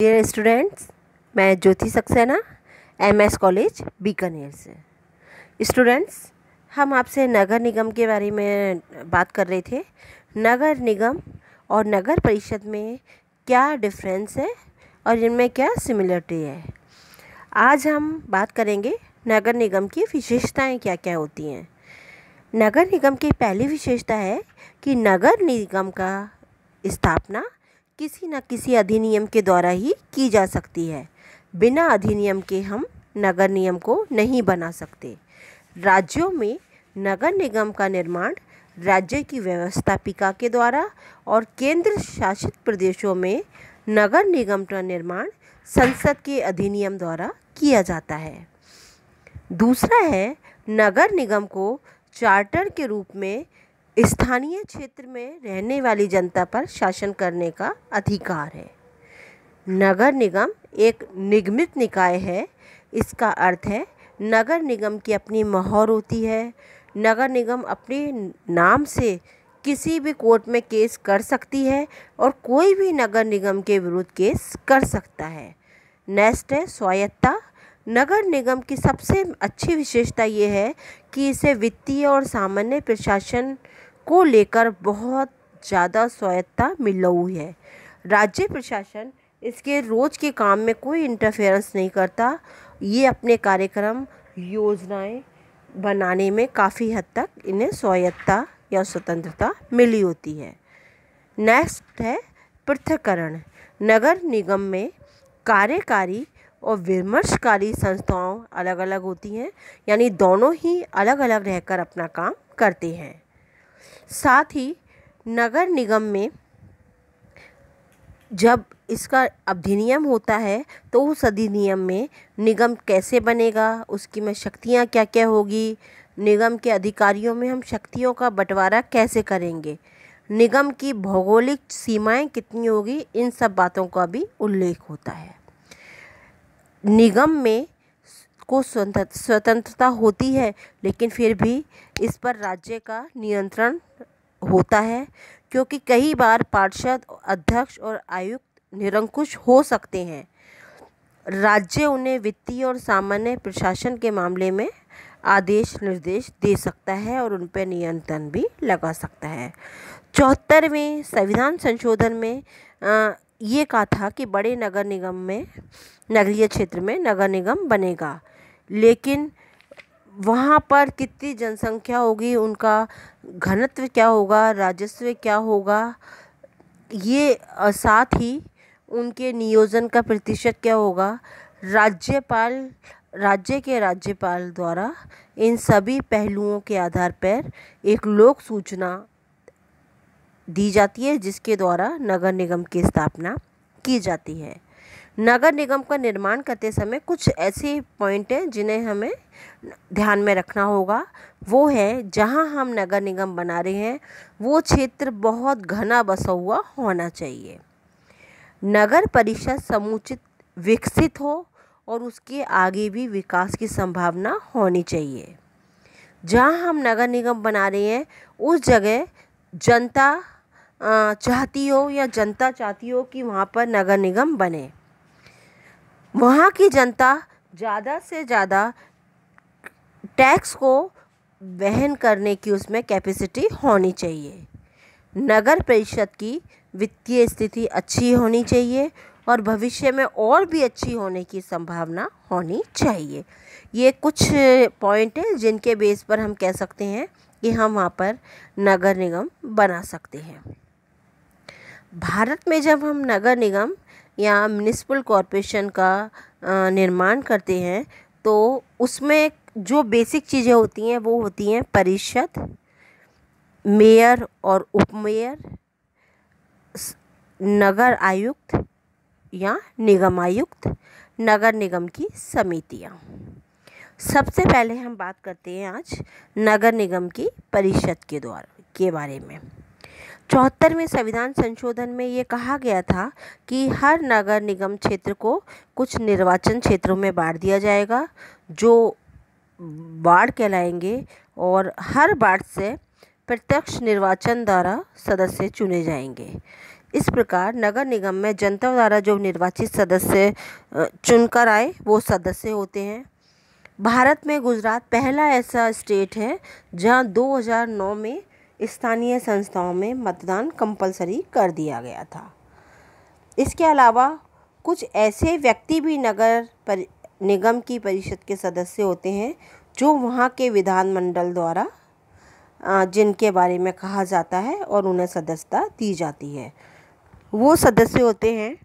dear students मैं Jyoti Saxena MS college Bikaner से students हम आपसे नगर निगम के बारे में बात कर रहे थे नगर निगम और नगर परिषद में क्या डिफरेंस है और इनमें क्या सिमिलरिटी है आज हम बात करेंगे नगर निगम की विशेषताएं क्या क्या होती हैं नगर निगम की पहली विशेषता है कि नगर निगम का स्थापना किसी न किसी अधिनियम के द्वारा ही की जा सकती है बिना अधिनियम के हम नगर नियम को नहीं बना सकते राज्यों में नगर निगम का निर्माण राज्य की व्यवस्थापिका के द्वारा और केंद्र शासित प्रदेशों में नगर निगम का निर्माण संसद के अधिनियम द्वारा किया जाता है दूसरा है नगर निगम को चार्टर के रूप में स्थानीय क्षेत्र में रहने वाली जनता पर शासन करने का अधिकार है नगर निगम एक निगमित निकाय है इसका अर्थ है नगर निगम की अपनी मोहर होती है नगर निगम अपने नाम से किसी भी कोर्ट में केस कर सकती है और कोई भी नगर निगम के विरुद्ध केस कर सकता है नेक्स्ट है स्वायत्ता नगर निगम की सबसे अच्छी विशेषता ये है कि इसे वित्तीय और सामान्य प्रशासन को लेकर बहुत ज़्यादा स्वायत्ता मिल हुई है राज्य प्रशासन इसके रोज़ के काम में कोई इंटरफेरेंस नहीं करता ये अपने कार्यक्रम योजनाएं बनाने में काफ़ी हद तक इन्हें स्वायत्ता या स्वतंत्रता मिली होती है नेक्स्ट है पृथककरण नगर निगम में कार्यकारी और विमर्शकारी संस्थाओं अलग अलग होती हैं यानी दोनों ही अलग अलग रहकर अपना काम करते हैं साथ ही नगर निगम में जब इसका अधिनियम होता है तो उस अधिनियम में निगम कैसे बनेगा उसकी में शक्तियाँ क्या क्या होगी निगम के अधिकारियों में हम शक्तियों का बंटवारा कैसे करेंगे निगम की भौगोलिक सीमाएं कितनी होगी इन सब बातों का भी उल्लेख होता है निगम में को स्वतंत्रता होती है लेकिन फिर भी इस पर राज्य का नियंत्रण होता है क्योंकि कई बार पार्षद अध्यक्ष और आयुक्त निरंकुश हो सकते हैं राज्य उन्हें वित्तीय और सामान्य प्रशासन के मामले में आदेश निर्देश दे सकता है और उन पर नियंत्रण भी लगा सकता है चौहत्तरवें संविधान संशोधन में आ, ये कहा था कि बड़े नगर निगम में नगरीय क्षेत्र में नगर निगम बनेगा लेकिन वहाँ पर कितनी जनसंख्या होगी उनका घनत्व क्या होगा राजस्व क्या होगा ये साथ ही उनके नियोजन का प्रतिशत क्या होगा राज्यपाल राज्य के राज्यपाल द्वारा इन सभी पहलुओं के आधार पर एक लोक सूचना दी जाती है जिसके द्वारा नगर निगम की स्थापना की जाती है नगर निगम का निर्माण करते समय कुछ ऐसे पॉइंट हैं जिन्हें हमें ध्यान में रखना होगा वो है जहां हम नगर निगम बना रहे हैं वो क्षेत्र बहुत घना बसा हुआ होना चाहिए नगर परिषद समुचित विकसित हो और उसके आगे भी विकास की संभावना होनी चाहिए जहां हम नगर निगम बना रहे हैं उस जगह जनता चाहती हो या जनता चाहती हो कि वहाँ पर नगर निगम बने वहाँ की जनता ज़्यादा से ज़्यादा टैक्स को वहन करने की उसमें कैपेसिटी होनी चाहिए नगर परिषद की वित्तीय स्थिति अच्छी होनी चाहिए और भविष्य में और भी अच्छी होने की संभावना होनी चाहिए ये कुछ पॉइंट हैं जिनके बेस पर हम कह सकते हैं कि हम वहाँ पर नगर निगम बना सकते हैं भारत में जब हम नगर निगम या म्यूनसिपल कॉरपोरेशन का निर्माण करते हैं तो उसमें जो बेसिक चीज़ें होती हैं वो होती हैं परिषद मेयर और उपमेयर नगर आयुक्त या निगम आयुक्त नगर निगम की समितियाँ सबसे पहले हम बात करते हैं आज नगर निगम की परिषद के द्वारा के बारे में चौहत्तरवें संविधान संशोधन में ये कहा गया था कि हर नगर निगम क्षेत्र को कुछ निर्वाचन क्षेत्रों में बांट दिया जाएगा जो वार्ड कहलाएंगे और हर वार्ड से प्रत्यक्ष निर्वाचन द्वारा सदस्य चुने जाएंगे इस प्रकार नगर निगम में जनता द्वारा जो निर्वाचित सदस्य चुनकर आए वो सदस्य होते हैं भारत में गुजरात पहला ऐसा स्टेट है जहां 2009 में स्थानीय संस्थाओं में मतदान कंपलसरी कर दिया गया था इसके अलावा कुछ ऐसे व्यक्ति भी नगर पर निगम की परिषद के सदस्य होते हैं जो वहाँ के विधानमंडल द्वारा जिनके बारे में कहा जाता है और उन्हें सदस्यता दी जाती है वो सदस्य होते हैं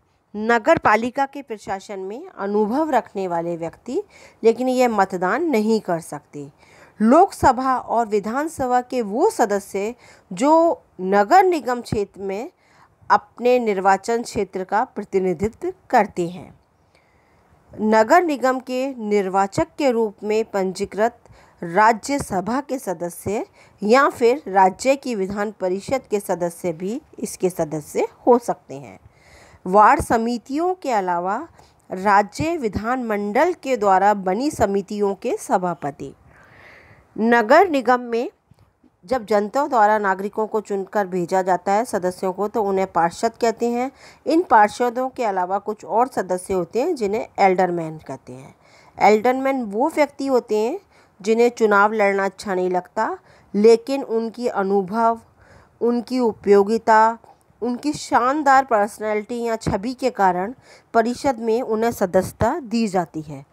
नगर पालिका के प्रशासन में अनुभव रखने वाले व्यक्ति लेकिन ये मतदान नहीं कर सकते लोकसभा और विधानसभा के वो सदस्य जो नगर निगम क्षेत्र में अपने निर्वाचन क्षेत्र का प्रतिनिधित्व करते हैं नगर निगम के निर्वाचक के रूप में पंजीकृत राज्यसभा के सदस्य या फिर राज्य की विधान परिषद के सदस्य भी इसके सदस्य हो सकते हैं वार्ड समितियों के अलावा राज्य विधानमंडल के द्वारा बनी समितियों के सभापति नगर निगम में जब जनता द्वारा नागरिकों को चुनकर भेजा जाता है सदस्यों को तो उन्हें पार्षद कहते हैं इन पार्षदों के अलावा कुछ और सदस्य होते हैं जिन्हें एल्डरमैन कहते हैं एल्डरमैन वो व्यक्ति होते हैं जिन्हें चुनाव लड़ना अच्छा नहीं लगता लेकिन उनकी अनुभव उनकी उपयोगिता उनकी शानदार पर्सनैलिटी या छवि के कारण परिषद में उन्हें सदस्यता दी जाती है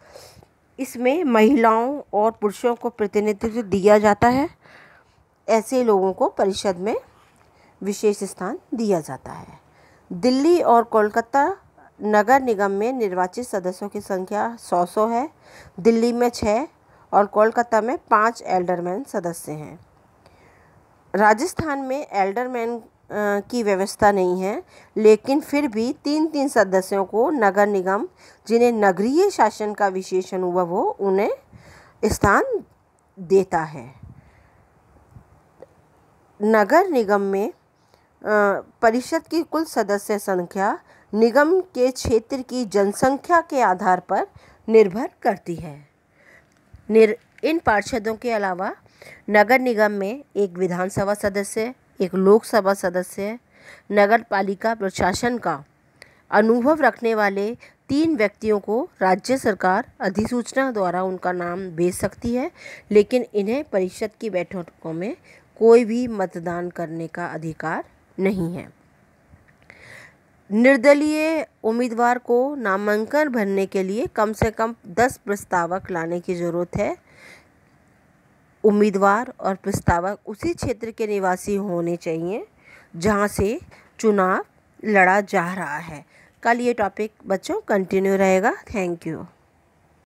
इसमें महिलाओं और पुरुषों को प्रतिनिधित्व दिया जाता है ऐसे लोगों को परिषद में विशेष स्थान दिया जाता है दिल्ली और कोलकाता नगर निगम में निर्वाचित सदस्यों की संख्या सौ सौ है दिल्ली में छः और कोलकाता में पाँच एल्डरमैन सदस्य हैं राजस्थान में एल्डरमैन की व्यवस्था नहीं है लेकिन फिर भी तीन तीन सदस्यों को नगर निगम जिन्हें नगरीय शासन का विशेष अनुभव हो उन्हें स्थान देता है नगर निगम में परिषद की कुल सदस्य संख्या निगम के क्षेत्र की जनसंख्या के आधार पर निर्भर करती है निर इन पार्षदों के अलावा नगर निगम में एक विधानसभा सदस्य एक लोकसभा सदस्य नगर पालिका प्रशासन का अनुभव रखने वाले तीन व्यक्तियों को राज्य सरकार अधिसूचना द्वारा उनका नाम भेज सकती है लेकिन इन्हें परिषद की बैठकों में कोई भी मतदान करने का अधिकार नहीं है निर्दलीय उम्मीदवार को नामांकन भरने के लिए कम से कम दस प्रस्तावक लाने की ज़रूरत है उम्मीदवार और प्रस्तावक उसी क्षेत्र के निवासी होने चाहिए जहाँ से चुनाव लड़ा जा रहा है कल ये टॉपिक बच्चों कंटिन्यू रहेगा थैंक यू